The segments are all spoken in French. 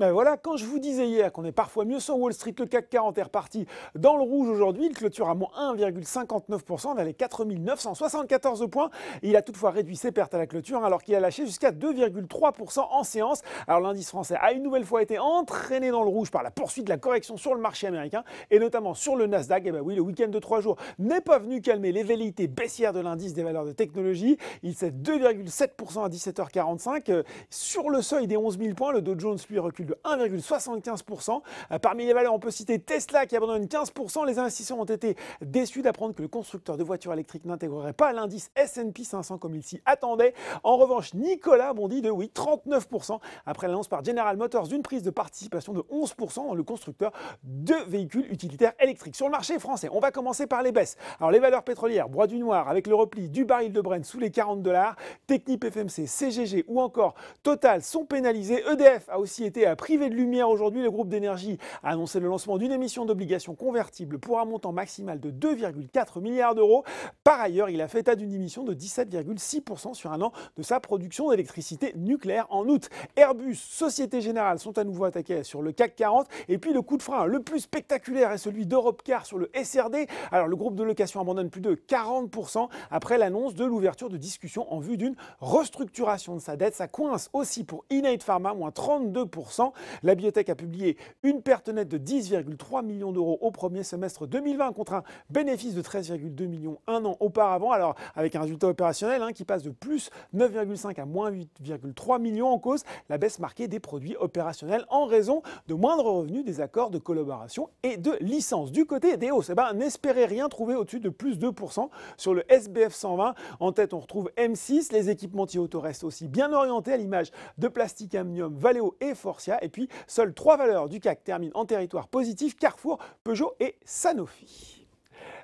Ben voilà, quand je vous disais hier qu'on est parfois mieux sur Wall Street, le CAC 40 est reparti dans le rouge aujourd'hui. Il clôture à moins 1,59%. On à les 4974 points. Il a toutefois réduit ses pertes à la clôture alors qu'il a lâché jusqu'à 2,3% en séance. Alors l'indice français a une nouvelle fois été entraîné dans le rouge par la poursuite de la correction sur le marché américain et notamment sur le Nasdaq. Et eh ben oui, le week-end de 3 jours n'est pas venu calmer les velléités baissières de l'indice des valeurs de technologie. Il s'est 2,7% à 17h45. Euh, sur le seuil des 11 000 points, le Dow Jones lui recule 1,75%. Euh, parmi les valeurs, on peut citer Tesla qui abandonne 15%. Les investisseurs ont été déçus d'apprendre que le constructeur de voitures électriques n'intégrerait pas l'indice S&P 500 comme ils s'y attendaient. En revanche, Nicolas bondit de oui 39% après l'annonce par General Motors d'une prise de participation de 11% dans le constructeur de véhicules utilitaires électriques. Sur le marché français, on va commencer par les baisses. Alors les valeurs pétrolières, bois du noir avec le repli du baril de Brent sous les 40 dollars, Technip FMC, CGG ou encore Total sont pénalisés. EDF a aussi été euh, privé de lumière aujourd'hui, le groupe d'énergie a annoncé le lancement d'une émission d'obligation convertible pour un montant maximal de 2,4 milliards d'euros. Par ailleurs, il a fait état d'une émission de 17,6% sur un an de sa production d'électricité nucléaire en août. Airbus, Société Générale sont à nouveau attaqués sur le CAC 40. Et puis le coup de frein le plus spectaculaire est celui car sur le SRD. Alors le groupe de location abandonne plus de 40% après l'annonce de l'ouverture de discussions en vue d'une restructuration de sa dette. Ça coince aussi pour Innate Pharma, moins 32%. La biotech a publié une perte nette de 10,3 millions d'euros au premier semestre 2020 contre un bénéfice de 13,2 millions un an auparavant. Alors, avec un résultat opérationnel hein, qui passe de plus 9,5 à moins 8,3 millions en cause, la baisse marquée des produits opérationnels en raison de moindres revenus des accords de collaboration et de licence. Du côté des hausses, eh ben, n'espérez rien trouver au-dessus de plus 2% sur le SBF 120. En tête, on retrouve M6. Les équipements auto restent aussi bien orientés à l'image de plastique Amnium, Valeo et Forcia et puis, seules trois valeurs du CAC terminent en territoire positif, Carrefour, Peugeot et Sanofi.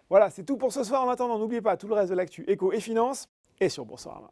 Voilà, c'est tout pour ce soir. En attendant, n'oubliez pas tout le reste de l'actu éco et finance et sur Boursorama.